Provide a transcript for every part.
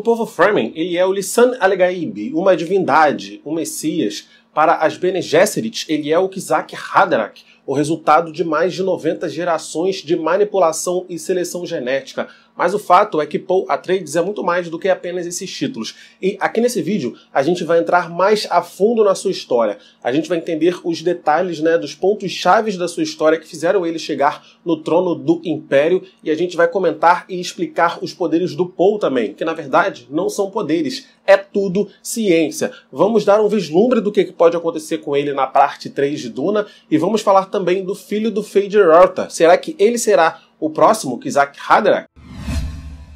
povo Fremen, ele é o Lisan al uma divindade, um messias, para as Bene Gesserit, ele é o Kizak Haderach, o resultado de mais de 90 gerações de manipulação e seleção genética. Mas o fato é que Paul Atreides é muito mais do que apenas esses títulos. E aqui nesse vídeo a gente vai entrar mais a fundo na sua história. A gente vai entender os detalhes né, dos pontos chaves da sua história que fizeram ele chegar no trono do Império e a gente vai comentar e explicar os poderes do Paul também, que na verdade não são poderes, é tudo ciência. Vamos dar um vislumbre do que pode acontecer com ele na parte 3 de Duna e vamos falar também do filho do Fader Rota. Será que ele será o próximo Kizak Haderach?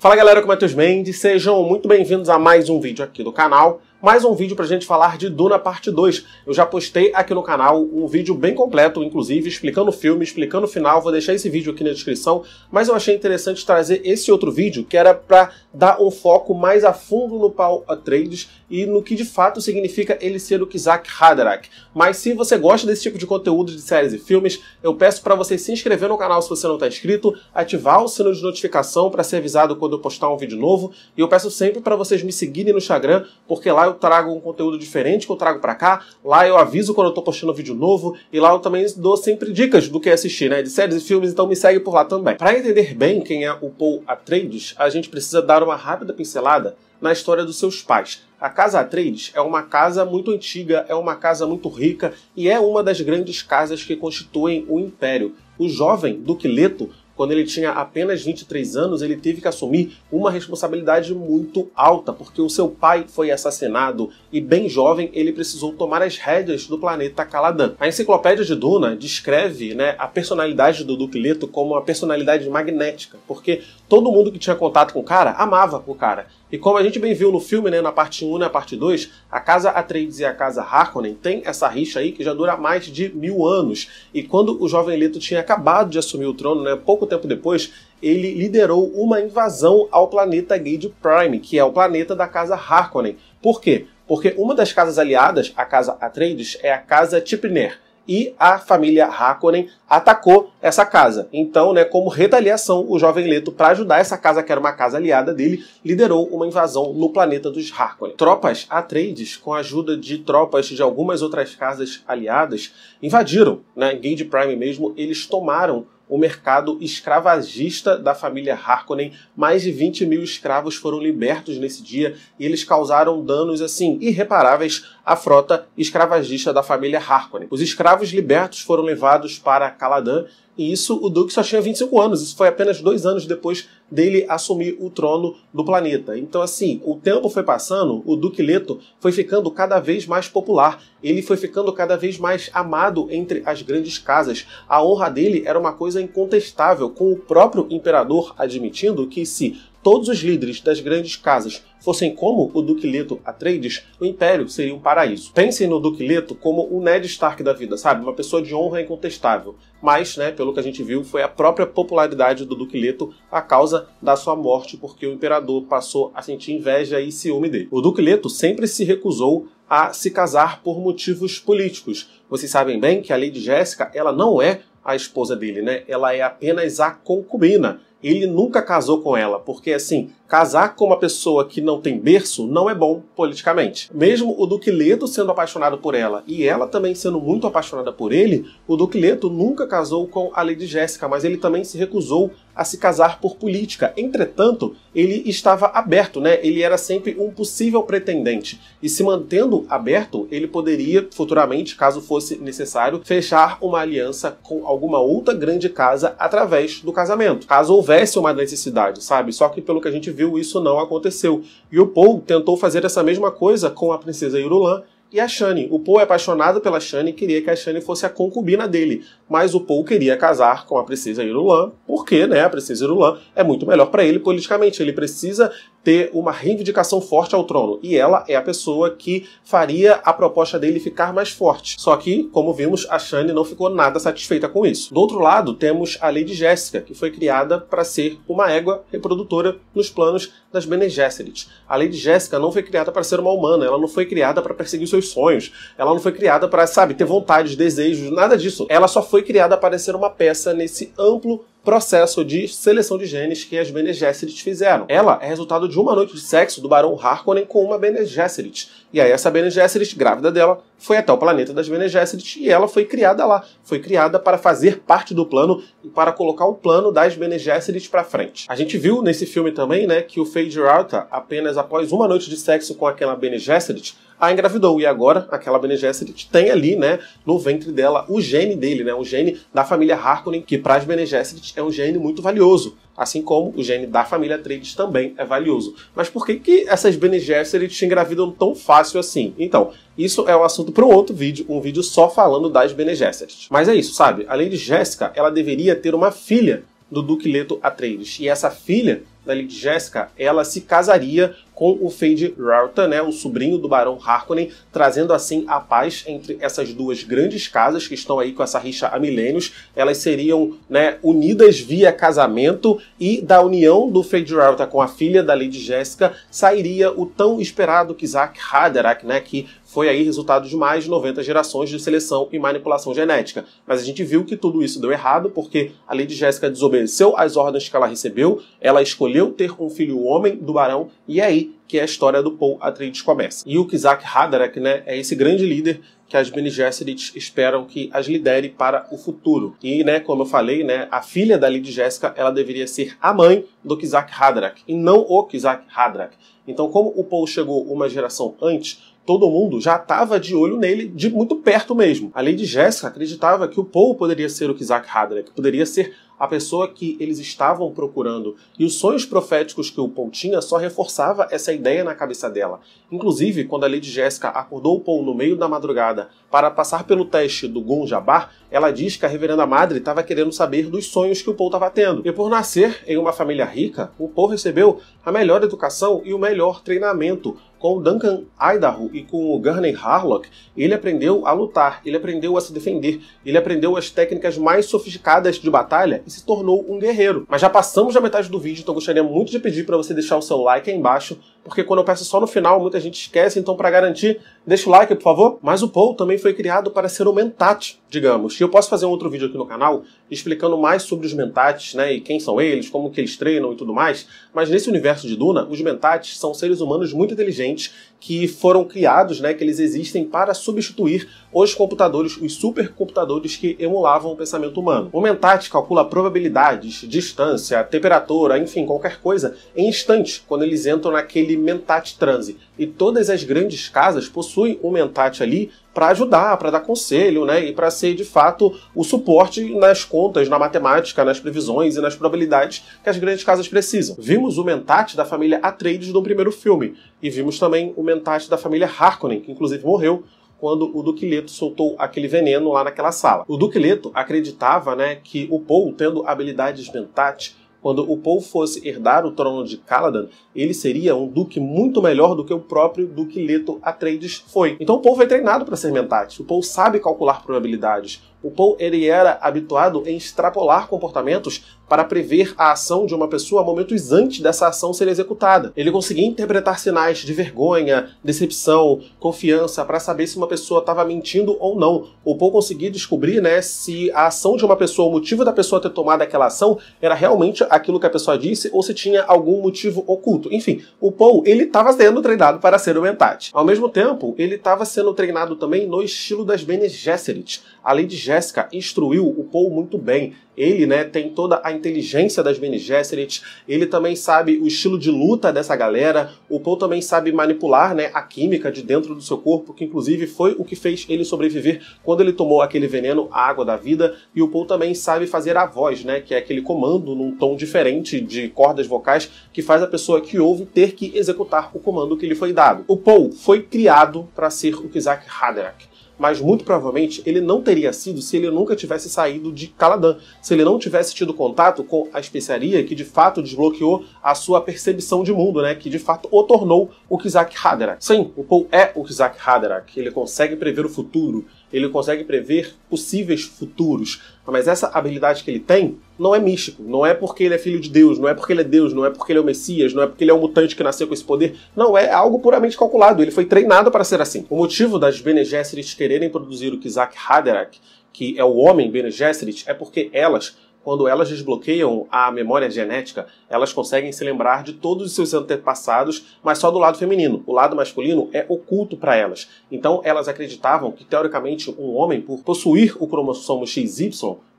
Fala galera, eu sou o Matheus Mendes, sejam muito bem-vindos a mais um vídeo aqui do canal mais um vídeo a gente falar de Duna Parte 2. Eu já postei aqui no canal um vídeo bem completo, inclusive, explicando o filme, explicando o final, vou deixar esse vídeo aqui na descrição, mas eu achei interessante trazer esse outro vídeo, que era para dar um foco mais a fundo no Paul Atreides e no que de fato significa ele ser o Kizak Haderach. Mas se você gosta desse tipo de conteúdo de séries e filmes, eu peço para você se inscrever no canal se você não está inscrito, ativar o sino de notificação para ser avisado quando eu postar um vídeo novo, e eu peço sempre para vocês me seguirem no Instagram, porque lá eu eu trago um conteúdo diferente que eu trago para cá, lá eu aviso quando eu tô postando vídeo novo e lá eu também dou sempre dicas do que assistir, né, de séries e filmes, então me segue por lá também. Para entender bem quem é o Paul Atreides, a gente precisa dar uma rápida pincelada na história dos seus pais. A Casa Atreides é uma casa muito antiga, é uma casa muito rica e é uma das grandes casas que constituem o Império. O jovem Duque Leto quando ele tinha apenas 23 anos, ele teve que assumir uma responsabilidade muito alta, porque o seu pai foi assassinado e, bem jovem, ele precisou tomar as rédeas do planeta Caladan. A enciclopédia de Duna descreve né, a personalidade do Duque Leto como uma personalidade magnética, porque todo mundo que tinha contato com o cara amava o cara. E como a gente bem viu no filme, né, na parte 1 e na parte 2, a casa Atreides e a casa Harkonnen tem essa rixa aí que já dura mais de mil anos. E quando o jovem Leto tinha acabado de assumir o trono, né, pouco tempo depois, ele liderou uma invasão ao planeta Gage Prime, que é o planeta da casa Harkonnen. Por quê? Porque uma das casas aliadas, a casa Atreides, é a casa Tipner e a família Hakkonen atacou essa casa. Então, né, como retaliação, o jovem Leto, para ajudar essa casa, que era uma casa aliada dele, liderou uma invasão no planeta dos Harkonnen. Tropas Atreides, com a ajuda de tropas de algumas outras casas aliadas, invadiram, né, Gage Prime mesmo, eles tomaram o mercado escravagista da família Harkonnen. Mais de 20 mil escravos foram libertos nesse dia e eles causaram danos assim irreparáveis à frota escravagista da família Harkonnen. Os escravos libertos foram levados para Caladan e isso o duque só tinha 25 anos. Isso foi apenas dois anos depois dele assumir o trono do planeta. Então, assim, o tempo foi passando, o Duque Leto foi ficando cada vez mais popular. Ele foi ficando cada vez mais amado entre as grandes casas. A honra dele era uma coisa incontestável, com o próprio imperador admitindo que se todos os líderes das grandes casas fossem como o Duque Leto Atreides, o Império seria um paraíso. Pensem no Duque Leto como o Ned Stark da vida, sabe? Uma pessoa de honra incontestável. Mas, né, pelo que a gente viu, foi a própria popularidade do Duque Leto a causa da sua morte, porque o Imperador passou a sentir inveja e ciúme dele. O Duque Leto sempre se recusou a se casar por motivos políticos. Vocês sabem bem que a Lady Jéssica, ela não é a esposa dele, né? Ela é apenas a concubina. Ele nunca casou com ela, porque assim, casar com uma pessoa que não tem berço não é bom politicamente. Mesmo o Duque Leto sendo apaixonado por ela e ela também sendo muito apaixonada por ele, o Duque Leto nunca casou com a Lady Jéssica, mas ele também se recusou a se casar por política. Entretanto, ele estava aberto, né? Ele era sempre um possível pretendente. E se mantendo aberto, ele poderia futuramente, caso fosse necessário, fechar uma aliança com alguma outra grande casa através do casamento. Caso houvesse uma necessidade, sabe? Só que pelo que a gente viu, isso não aconteceu. E o Paul tentou fazer essa mesma coisa com a princesa Irulan e a Shani. O Paul é apaixonado pela Shani e queria que a Shani fosse a concubina dele, mas o Paul queria casar com a princesa Irulan, porque né, a princesa Irulan é muito melhor para ele politicamente. Ele precisa ter uma reivindicação forte ao trono. E ela é a pessoa que faria a proposta dele ficar mais forte. Só que, como vimos, a Shani não ficou nada satisfeita com isso. Do outro lado, temos a Lady Jéssica, que foi criada para ser uma égua reprodutora nos planos das Bene Gesserit. A Lady Jéssica não foi criada para ser uma humana, ela não foi criada para perseguir seus sonhos, ela não foi criada para, sabe, ter vontades, desejos, nada disso. Ela só foi criada para ser uma peça nesse amplo processo de seleção de genes que as Bene Gesserit fizeram. Ela é resultado de uma noite de sexo do Barão Harkonnen com uma Bene Gesserit. E aí essa Bene Gesserit, grávida dela, foi até o planeta das Bene Gesserit e ela foi criada lá. Foi criada para fazer parte do plano e para colocar o plano das Bene Gesserit para frente. A gente viu nesse filme também, né, que o Fade Rauta, apenas após uma noite de sexo com aquela Bene Gesserit, a engravidou. E agora, aquela Bene Gesserit tem ali, né, no ventre dela, o gene dele, né, o gene da família Harkonnen, que para as Bene Gesserit é um gene muito valioso. Assim como o gene da família Atreides também é valioso. Mas por que, que essas Bene Gesserit engravidam tão fácil assim? Então, isso é um assunto para um outro vídeo, um vídeo só falando das Bene Gesserit. Mas é isso, sabe? Além de Jéssica, ela deveria ter uma filha do Duque Leto Atreides. E essa filha da Lady Jéssica, ela se casaria com o Fade Rauta, né, o sobrinho do Barão Harkonnen, trazendo assim a paz entre essas duas grandes casas que estão aí com essa rixa há milênios. Elas seriam né, unidas via casamento e da união do Fade Rauta com a filha da Lady Jéssica sairia o tão esperado Kizak Haderach, né, que foi aí resultado de mais de 90 gerações de seleção e manipulação genética. Mas a gente viu que tudo isso deu errado porque a Lady Jéssica desobedeceu às ordens que ela recebeu, ela escolheu ter um filho homem do barão e aí que que é a história do Paul Atreides começa. E o Kizak Haderach, né, é esse grande líder que as Bene Gesserit esperam que as lidere para o futuro. E, né, como eu falei, né, a filha da Lady Jéssica, ela deveria ser a mãe do Kizak Haderach, e não o Kizak Haderach. Então, como o Paul chegou uma geração antes, todo mundo já estava de olho nele de muito perto mesmo. A Lady Jessica acreditava que o Paul poderia ser o Kizak Hadra, que poderia ser a pessoa que eles estavam procurando. E os sonhos proféticos que o Paul tinha só reforçava essa ideia na cabeça dela. Inclusive, quando a Lady Jessica acordou o Paul no meio da madrugada para passar pelo teste do Gonjabar, ela diz que a Reverenda Madre estava querendo saber dos sonhos que o Paul estava tendo. E por nascer em uma família rica, o Paul recebeu a melhor educação e o melhor treinamento com o Duncan Idaho e com o Gurney Harlock, ele aprendeu a lutar, ele aprendeu a se defender, ele aprendeu as técnicas mais sofisticadas de batalha e se tornou um guerreiro. Mas já passamos da metade do vídeo, então gostaria muito de pedir para você deixar o seu like aí embaixo, porque quando eu peço só no final, muita gente esquece, então para garantir, deixa o like, por favor. Mas o poll também foi criado para ser um mentat, digamos. E eu posso fazer um outro vídeo aqui no canal explicando mais sobre os mentats, né, e quem são eles, como que eles treinam e tudo mais. Mas nesse universo de Duna, os mentats são seres humanos muito inteligentes que foram criados, né, que eles existem para substituir os computadores, os supercomputadores que emulavam o pensamento humano. O mentat calcula probabilidades, distância, temperatura, enfim, qualquer coisa em instantes, quando eles entram naquele aquele mentate transe. E todas as grandes casas possuem um mentate ali para ajudar, para dar conselho, né? E para ser de fato o suporte nas contas, na matemática, nas previsões e nas probabilidades que as grandes casas precisam. Vimos o mentate da família Atreides no primeiro filme e vimos também o mentate da família Harkonnen, que inclusive morreu quando o Duque Leto soltou aquele veneno lá naquela sala. O Duque Leto acreditava, né, que o Paul, tendo habilidades mentate, quando o Paul fosse herdar o trono de Caladan, ele seria um duque muito melhor do que o próprio duque Leto Atreides foi. Então o Paul foi treinado para ser mentate. O Paul sabe calcular probabilidades. O Poe ele era habituado em extrapolar comportamentos para prever a ação de uma pessoa momentos antes dessa ação ser executada. Ele conseguia interpretar sinais de vergonha, decepção, confiança para saber se uma pessoa estava mentindo ou não. O Poe conseguia descobrir, né, se a ação de uma pessoa, o motivo da pessoa ter tomado aquela ação era realmente aquilo que a pessoa disse ou se tinha algum motivo oculto. Enfim, o Poe ele estava sendo treinado para ser um Mentat. Ao mesmo tempo, ele estava sendo treinado também no estilo das Bene Gesserit. A lei de Jéssica instruiu o Paul muito bem. Ele, né, tem toda a inteligência das Bene Gesserit, ele também sabe o estilo de luta dessa galera, o Paul também sabe manipular, né, a química de dentro do seu corpo, que inclusive foi o que fez ele sobreviver quando ele tomou aquele veneno, a água da vida, e o Paul também sabe fazer a voz, né, que é aquele comando num tom diferente de cordas vocais que faz a pessoa que ouve ter que executar o comando que lhe foi dado. O Paul foi criado para ser o Kizak Haderach mas muito provavelmente ele não teria sido se ele nunca tivesse saído de Caladan, se ele não tivesse tido contato com a especiaria que de fato desbloqueou a sua percepção de mundo, né, que de fato o tornou o Kizak Haderach. Sim, o Paul é o Kizak Haderach, ele consegue prever o futuro, ele consegue prever possíveis futuros. Mas essa habilidade que ele tem não é místico. Não é porque ele é filho de Deus, não é porque ele é Deus, não é porque ele é o Messias, não é porque ele é um mutante que nasceu com esse poder. Não, é algo puramente calculado. Ele foi treinado para ser assim. O motivo das Bene Gesserit quererem produzir o Kizak Haderach, que é o homem Bene Gesserit, é porque elas quando elas desbloqueiam a memória genética, elas conseguem se lembrar de todos os seus antepassados, mas só do lado feminino. O lado masculino é oculto para elas. Então, elas acreditavam que, teoricamente, um homem, por possuir o cromossomo XY,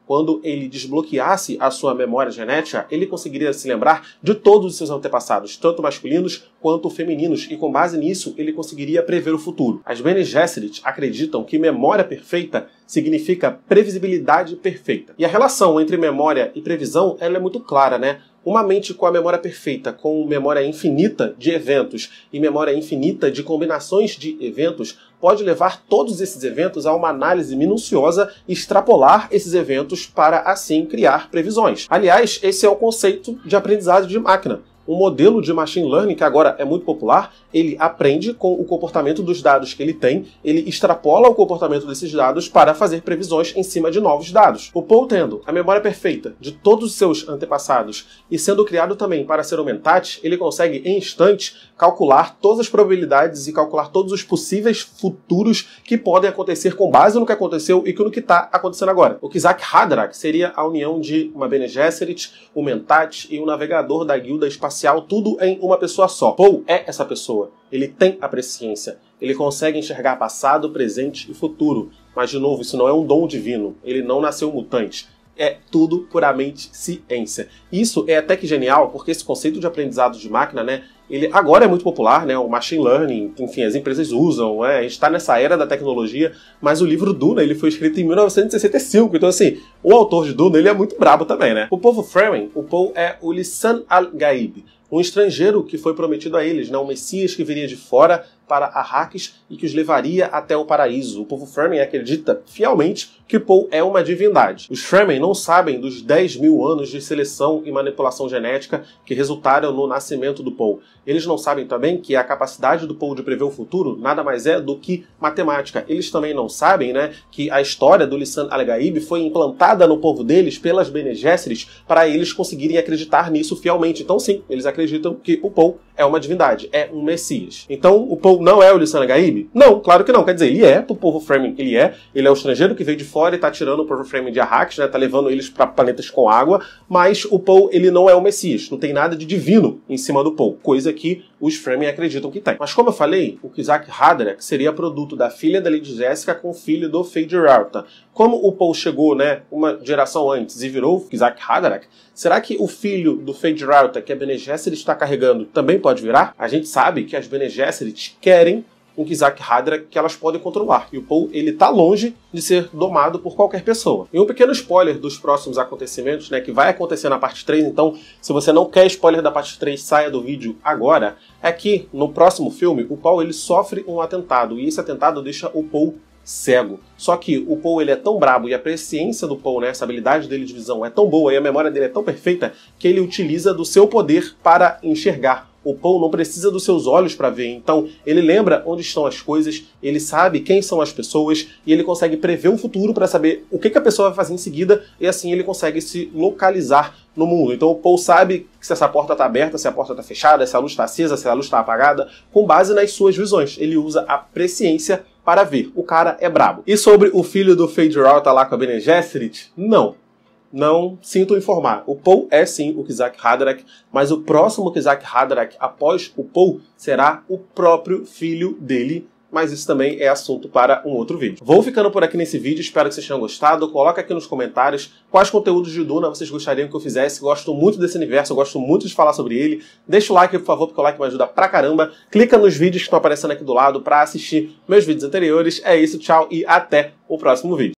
quando ele desbloqueasse a sua memória genética, ele conseguiria se lembrar de todos os seus antepassados, tanto masculinos quanto femininos, e com base nisso ele conseguiria prever o futuro. As Bene Gesserit acreditam que memória perfeita significa previsibilidade perfeita. E a relação entre memória e previsão ela é muito clara, né? Uma mente com a memória perfeita, com memória infinita de eventos e memória infinita de combinações de eventos, pode levar todos esses eventos a uma análise minuciosa e extrapolar esses eventos para assim criar previsões. Aliás, esse é o conceito de aprendizado de máquina um modelo de machine learning que agora é muito popular, ele aprende com o comportamento dos dados que ele tem, ele extrapola o comportamento desses dados para fazer previsões em cima de novos dados. O Paul tendo a memória perfeita de todos os seus antepassados e sendo criado também para ser um mentat, ele consegue em instantes calcular todas as probabilidades e calcular todos os possíveis futuros que podem acontecer com base no que aconteceu e no que está acontecendo agora. O Kizak Haderach seria a união de uma Bene Gesserit, um mentat e um navegador da guilda espacial tudo em uma pessoa só. Paul é essa pessoa. Ele tem a presciência. Ele consegue enxergar passado, presente e futuro. Mas, de novo, isso não é um dom divino. Ele não nasceu mutante é tudo puramente ciência. Isso é até que genial, porque esse conceito de aprendizado de máquina, né, ele agora é muito popular, né, o machine learning, enfim, as empresas usam, né, a gente está nessa era da tecnologia, mas o livro Duna, ele foi escrito em 1965, então assim, o autor de Duna, ele é muito brabo também, né. O povo Fremen, o povo é o Lissan al-Gaib, um estrangeiro que foi prometido a eles, né, um messias que viria de fora para Arrakis e que os levaria até o paraíso. O povo Fremen acredita fielmente que Paul é uma divindade. Os Fremen não sabem dos 10 mil anos de seleção e manipulação genética que resultaram no nascimento do Paul. Eles não sabem também que a capacidade do Paul de prever o futuro nada mais é do que matemática. Eles também não sabem né, que a história do Lissan Al-Gaib foi implantada no povo deles pelas Bene Gesserit para eles conseguirem acreditar nisso fielmente. Então sim, eles acreditam que o Paul é uma divindade, é um Messias. Então o Paul Gabigol não é o Luciano Gaíbe? Não, claro que não. Quer dizer, ele é pro povo framing, ele é. Ele é o estrangeiro que veio de fora e tá tirando o povo framing de Arrakis, né? Tá levando eles para planetas com água, mas o Paul, ele não é o Messias. Não tem nada de divino em cima do Paul, coisa que os framing acreditam que tem. Mas como eu falei, o Kizak Hadrak seria produto da filha da Lady Jessica com o filho do Fade Rauta. Como o Paul chegou, né, uma geração antes e virou o Kizak Hadrak, Será que o filho do Fade Rauta, que a é Bene Gesserit está carregando, também pode virar? A gente sabe que as Bene Gesserit querem um Kizak Hadra que elas podem controlar, e o Paul ele tá longe de ser domado por qualquer pessoa. E um pequeno spoiler dos próximos acontecimentos, né, que vai acontecer na parte 3, então se você não quer spoiler da parte 3, saia do vídeo agora, é que no próximo filme o Paul ele sofre um atentado, e esse atentado deixa o Paul cego. Só que o Paul ele é tão brabo e a presciência do Paul, né, essa habilidade dele de visão é tão boa e a memória dele é tão perfeita que ele utiliza do seu poder para enxergar. O Paul não precisa dos seus olhos para ver, então ele lembra onde estão as coisas, ele sabe quem são as pessoas e ele consegue prever o futuro para saber o que, que a pessoa vai fazer em seguida e assim ele consegue se localizar no mundo. Então o Paul sabe se essa porta está aberta, se a porta está fechada, se a luz está acesa, se a luz está apagada, com base nas suas visões. Ele usa a presciência para ver. O cara é brabo. E sobre o filho do Fade tá lá com a Bene Gesserit? Não. Não sinto informar. O Paul é sim o Kizak Haderach, mas o próximo Kizak Haderach após o Paul será o próprio filho dele, mas isso também é assunto para um outro vídeo. Vou ficando por aqui nesse vídeo, espero que vocês tenham gostado. Coloca aqui nos comentários quais conteúdos de Duna vocês gostariam que eu fizesse. Gosto muito desse universo, gosto muito de falar sobre ele. Deixa o like, por favor, porque o like me ajuda pra caramba. Clica nos vídeos que estão aparecendo aqui do lado para assistir meus vídeos anteriores. É isso, tchau e até o próximo vídeo.